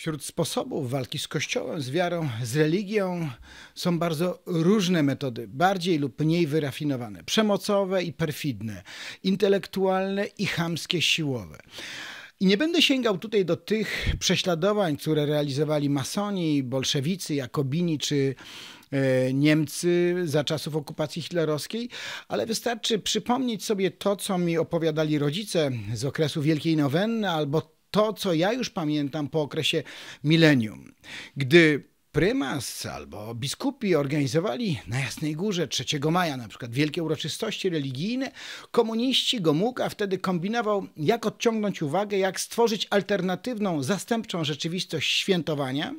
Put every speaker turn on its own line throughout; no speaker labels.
Wśród sposobów walki z Kościołem, z wiarą, z religią są bardzo różne metody, bardziej lub mniej wyrafinowane, przemocowe i perfidne, intelektualne i chamskie siłowe. I nie będę sięgał tutaj do tych prześladowań, które realizowali masoni, bolszewicy, jakobini czy e, Niemcy za czasów okupacji hitlerowskiej, ale wystarczy przypomnieć sobie to, co mi opowiadali rodzice z okresu Wielkiej Nowenny albo to, co ja już pamiętam po okresie milenium, gdy prymas albo biskupi organizowali na Jasnej Górze 3 maja na przykład wielkie uroczystości religijne, komuniści Gomułka wtedy kombinował, jak odciągnąć uwagę, jak stworzyć alternatywną, zastępczą rzeczywistość świętowania.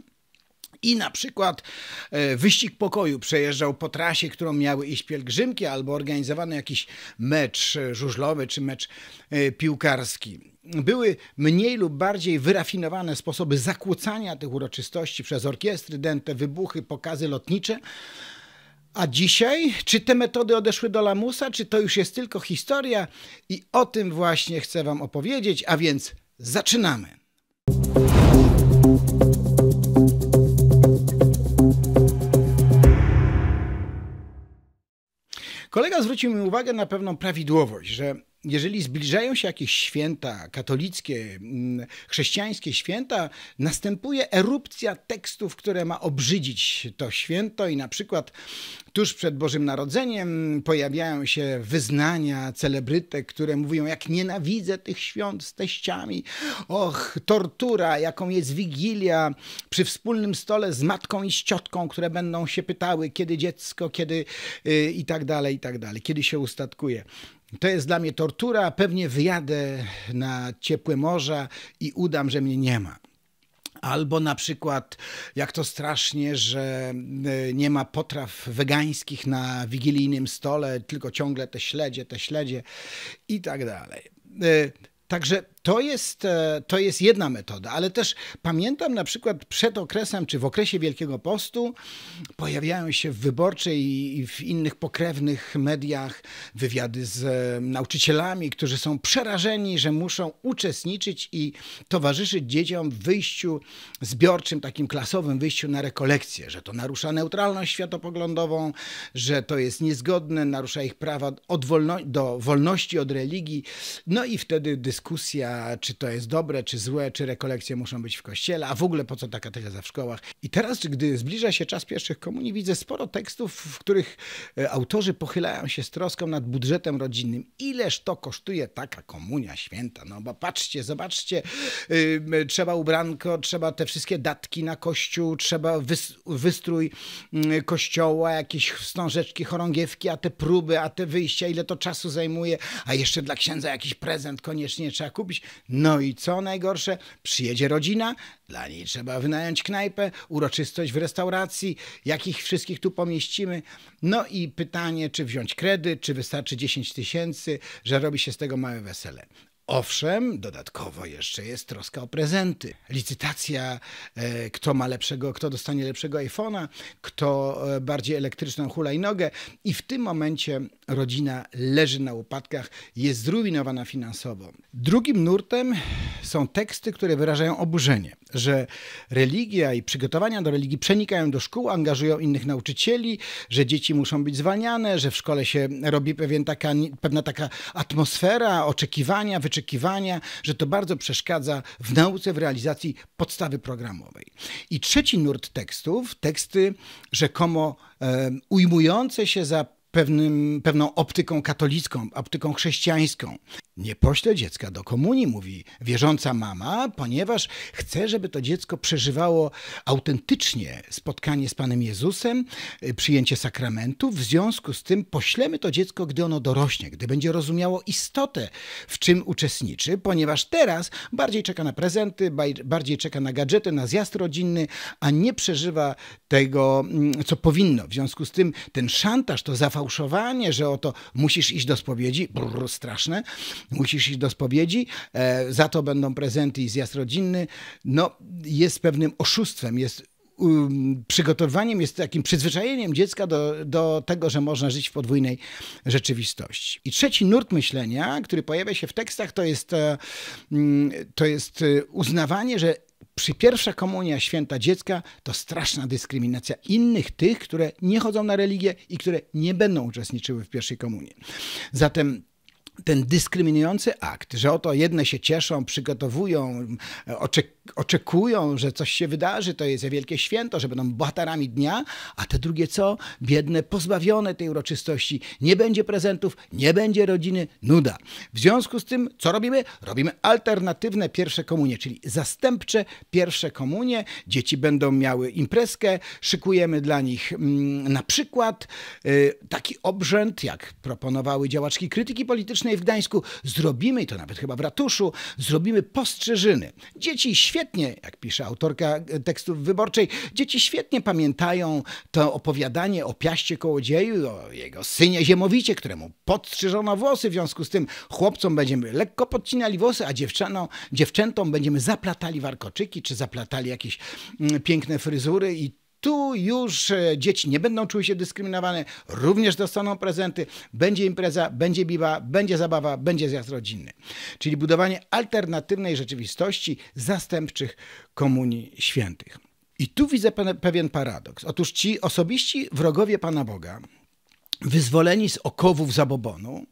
I na przykład e, wyścig pokoju przejeżdżał po trasie, którą miały iść pielgrzymki, albo organizowano jakiś mecz e, żużlowy czy mecz e, piłkarski były mniej lub bardziej wyrafinowane sposoby zakłócania tych uroczystości przez orkiestry, dęte, wybuchy, pokazy lotnicze. A dzisiaj, czy te metody odeszły do lamusa, czy to już jest tylko historia? I o tym właśnie chcę Wam opowiedzieć, a więc zaczynamy. Kolega zwrócił mi uwagę na pewną prawidłowość, że jeżeli zbliżają się jakieś święta katolickie, mm, chrześcijańskie święta, następuje erupcja tekstów, które ma obrzydzić to święto i na przykład tuż przed Bożym Narodzeniem pojawiają się wyznania celebrytek, które mówią jak nienawidzę tych świąt z teściami, och, tortura, jaką jest Wigilia przy wspólnym stole z matką i z ciotką, które będą się pytały kiedy dziecko, kiedy yy, i tak dalej, i tak dalej, kiedy się ustatkuje. To jest dla mnie tortura, pewnie wyjadę na ciepłe morza i udam, że mnie nie ma. Albo na przykład, jak to strasznie, że e, nie ma potraw wegańskich na wigilijnym stole, tylko ciągle te śledzie, te śledzie i tak dalej. E, także to jest, e, to jest jedna metoda, ale też pamiętam na przykład przed okresem, czy w okresie Wielkiego Postu, pojawiają się w wyborczej i w innych pokrewnych mediach wywiady z e, nauczycielami, którzy są przerażeni, że muszą uczestniczyć i towarzyszyć dzieciom w wyjściu zbiorczym, takim klasowym wyjściu na rekolekcję, że to narusza neutralność światopoglądową, że to jest niezgodne, narusza ich prawa od wolno do wolności od religii. No i wtedy dyskusja czy to jest dobre, czy złe, czy rekolekcje muszą być w kościele, a w ogóle po co taka katecheza w szkołach. I teraz, gdy zbliża się czas pierwszych komunii, widzę sporo tekstów, w których e, autorzy pochylają się z troską nad budżetem rodzinnym. Ileż to kosztuje taka komunia święta? No bo patrzcie, zobaczcie, yy, trzeba ubranko, trzeba te wszystkie datki na kościół, trzeba wys wystrój yy, kościoła, jakieś wstążeczki, chorągiewki, a te próby, a te wyjścia, ile to czasu zajmuje, a jeszcze dla księdza jakiś prezent koniecznie trzeba kupić. No i co najgorsze, przyjedzie rodzina, dla niej trzeba wynająć knajpę, uroczystość w restauracji, jakich wszystkich tu pomieścimy. No i pytanie, czy wziąć kredyt, czy wystarczy 10 tysięcy, że robi się z tego małe wesele. Owszem, dodatkowo jeszcze jest troska o prezenty. Licytacja, e, kto ma lepszego, kto dostanie lepszego iPhone'a, kto e, bardziej elektryczną hulajnogę. I w tym momencie rodzina leży na upadkach, jest zrujnowana finansowo. Drugim nurtem są teksty, które wyrażają oburzenie, że religia i przygotowania do religii przenikają do szkół, angażują innych nauczycieli, że dzieci muszą być zwalniane, że w szkole się robi pewien taka, pewna taka atmosfera oczekiwania, wyczekiwania, oczekiwania, że to bardzo przeszkadza w nauce, w realizacji podstawy programowej. I trzeci nurt tekstów, teksty rzekomo e, ujmujące się za pewnym, pewną optyką katolicką, optyką chrześcijańską. Nie poślę dziecka do komunii, mówi wierząca mama, ponieważ chce, żeby to dziecko przeżywało autentycznie spotkanie z Panem Jezusem, y, przyjęcie sakramentu. W związku z tym poślemy to dziecko, gdy ono dorośnie, gdy będzie rozumiało istotę, w czym uczestniczy, ponieważ teraz bardziej czeka na prezenty, bardziej czeka na gadżety, na zjazd rodzinny, a nie przeżywa tego, mm, co powinno. W związku z tym ten szantaż, to zafałszowanie, że oto musisz iść do spowiedzi, brr, straszne musisz iść do spowiedzi, e, za to będą prezenty i zjazd rodzinny. No, jest pewnym oszustwem, jest um, przygotowaniem, jest takim przyzwyczajeniem dziecka do, do tego, że można żyć w podwójnej rzeczywistości. I trzeci nurt myślenia, który pojawia się w tekstach, to jest, e, mm, to jest e, uznawanie, że przy pierwsza komunia święta dziecka to straszna dyskryminacja innych tych, które nie chodzą na religię i które nie będą uczestniczyły w pierwszej komunii. Zatem ten dyskryminujący akt, że oto jedne się cieszą, przygotowują, e, oczekują, że coś się wydarzy, to jest wielkie święto, że będą bohaterami dnia, a te drugie co? Biedne, pozbawione tej uroczystości. Nie będzie prezentów, nie będzie rodziny, nuda. W związku z tym, co robimy? Robimy alternatywne pierwsze komunie, czyli zastępcze pierwsze komunie. Dzieci będą miały imprezkę, szykujemy dla nich mm, na przykład y, taki obrzęd, jak proponowały działaczki krytyki politycznej, Publicznej w Gdańsku zrobimy, i to nawet chyba w ratuszu, zrobimy postrzeżyny. Dzieci świetnie, jak pisze autorka tekstów wyborczej, dzieci świetnie pamiętają to opowiadanie o Piaście Kołodzieju, o jego synie Ziemowicie, któremu podstrzyżono włosy, w związku z tym chłopcom będziemy lekko podcinali włosy, a dziewczynom, dziewczętom będziemy zaplatali warkoczyki, czy zaplatali jakieś mm, piękne fryzury i tu już e, dzieci nie będą czuły się dyskryminowane, również dostaną prezenty, będzie impreza, będzie biwa, będzie zabawa, będzie zjazd rodzinny. Czyli budowanie alternatywnej rzeczywistości zastępczych komunii świętych. I tu widzę pewien paradoks. Otóż ci osobiści wrogowie Pana Boga, wyzwoleni z okowów zabobonu,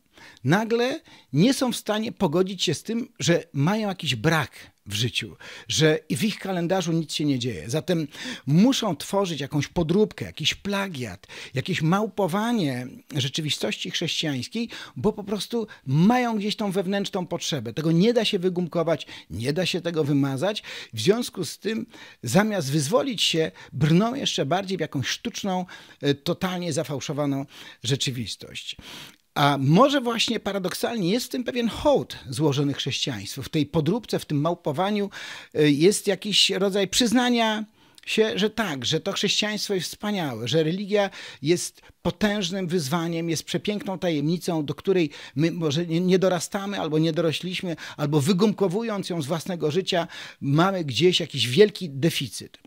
nagle nie są w stanie pogodzić się z tym, że mają jakiś brak w życiu, że w ich kalendarzu nic się nie dzieje. Zatem muszą tworzyć jakąś podróbkę, jakiś plagiat, jakieś małpowanie rzeczywistości chrześcijańskiej, bo po prostu mają gdzieś tą wewnętrzną potrzebę. Tego nie da się wygumkować, nie da się tego wymazać. W związku z tym, zamiast wyzwolić się, brną jeszcze bardziej w jakąś sztuczną, e, totalnie zafałszowaną rzeczywistość. A może właśnie paradoksalnie jest w tym pewien hołd złożony chrześcijaństwu. W tej podróbce, w tym małpowaniu y, jest jakiś rodzaj przyznania się, że tak, że to chrześcijaństwo jest wspaniałe, że religia jest potężnym wyzwaniem, jest przepiękną tajemnicą, do której my może nie dorastamy albo nie dorośliśmy, albo wygumkowując ją z własnego życia, mamy gdzieś jakiś wielki deficyt.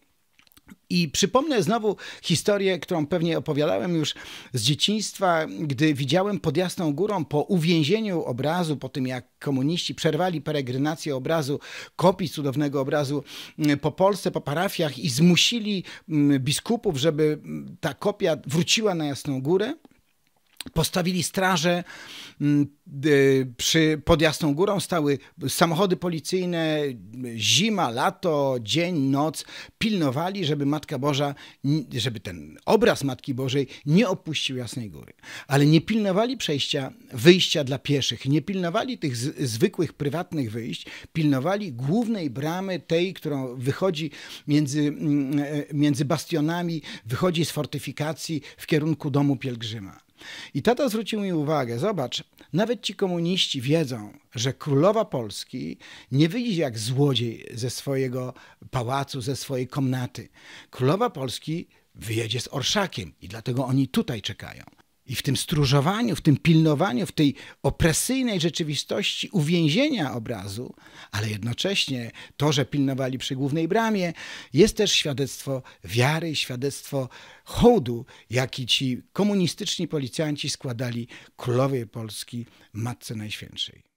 I przypomnę znowu historię, którą pewnie opowiadałem już z dzieciństwa, gdy widziałem pod Jasną Górą po uwięzieniu obrazu, po tym jak komuniści przerwali peregrinację obrazu, kopii cudownego obrazu mm, po Polsce, po parafiach i zmusili mm, biskupów, żeby mm, ta kopia wróciła na Jasną Górę. Postawili straże mm, y, przy, pod Jasną Górą, stały samochody policyjne, zima, lato, dzień, noc. Pilnowali, żeby Matka Boża, żeby ten obraz Matki Bożej nie opuścił Jasnej Góry. Ale nie pilnowali przejścia, wyjścia dla pieszych, nie pilnowali tych z, zwykłych, prywatnych wyjść, pilnowali głównej bramy, tej, którą wychodzi między, mm, e, między bastionami, wychodzi z fortyfikacji w kierunku domu pielgrzyma. I tata zwrócił mi uwagę, zobacz, nawet ci komuniści wiedzą, że królowa Polski nie wyjdzie jak złodziej ze swojego pałacu, ze swojej komnaty. Królowa Polski wyjedzie z orszakiem i dlatego oni tutaj czekają. I w tym stróżowaniu, w tym pilnowaniu, w tej opresyjnej rzeczywistości uwięzienia obrazu, ale jednocześnie to, że pilnowali przy głównej bramie, jest też świadectwo wiary i świadectwo hołdu, jaki ci komunistyczni policjanci składali królowej Polski, Matce Najświętszej.